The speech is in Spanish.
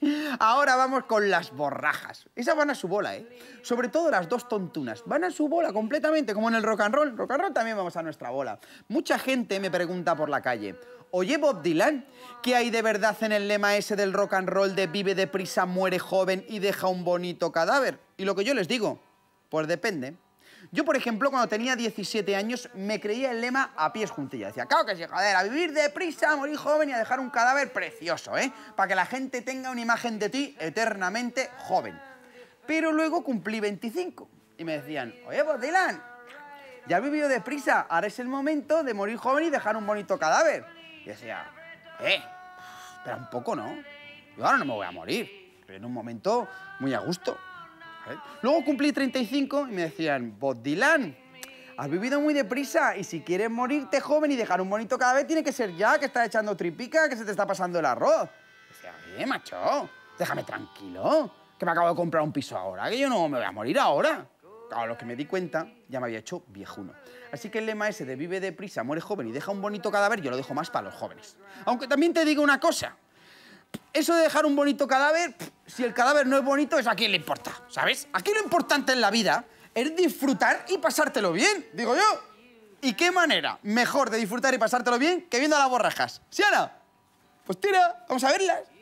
Ahora vamos con las borrajas. Esas van a su bola, ¿eh? Sobre todo las dos tontunas. Van a su bola completamente, como en el rock and roll. Rock and roll también vamos a nuestra bola. Mucha gente me pregunta por la calle, ¿oye Bob Dylan? ¿Qué hay de verdad en el lema ese del rock and roll de vive deprisa, muere joven y deja un bonito cadáver? Y lo que yo les digo, pues depende. Yo, por ejemplo, cuando tenía 17 años, me creía el lema a pies juntillas. Decía, claro que sí, joder, a vivir deprisa, a morir joven y a dejar un cadáver precioso, ¿eh? Para que la gente tenga una imagen de ti eternamente joven. Pero luego cumplí 25 y me decían, oye, vos, pues, Dylan, ya has vivido deprisa, ahora es el momento de morir joven y dejar un bonito cadáver. Y decía, eh, pero un poco no. Yo ahora no me voy a morir, pero en un momento muy a gusto. ¿eh? Luego cumplí 35 y me decían, Bob Dylan, has vivido muy deprisa y si quieres morirte joven y dejar un bonito cadáver, tiene que ser ya, que estás echando tripica, que se te está pasando el arroz. Decía, oye, macho, déjame tranquilo, que me acabo de comprar un piso ahora, que yo no me voy a morir ahora. A lo que me di cuenta ya me había hecho viejuno. Así que el lema ese de vive deprisa, muere joven y deja un bonito cadáver, yo lo dejo más para los jóvenes. Aunque también te digo una cosa, eso de dejar un bonito cadáver, si el cadáver no es bonito, es a quién le importa, ¿sabes? Aquí lo importante en la vida es disfrutar y pasártelo bien, digo yo. ¿Y qué manera mejor de disfrutar y pasártelo bien que viendo a las borrajas? ¿Sí Pues tira, vamos a verlas.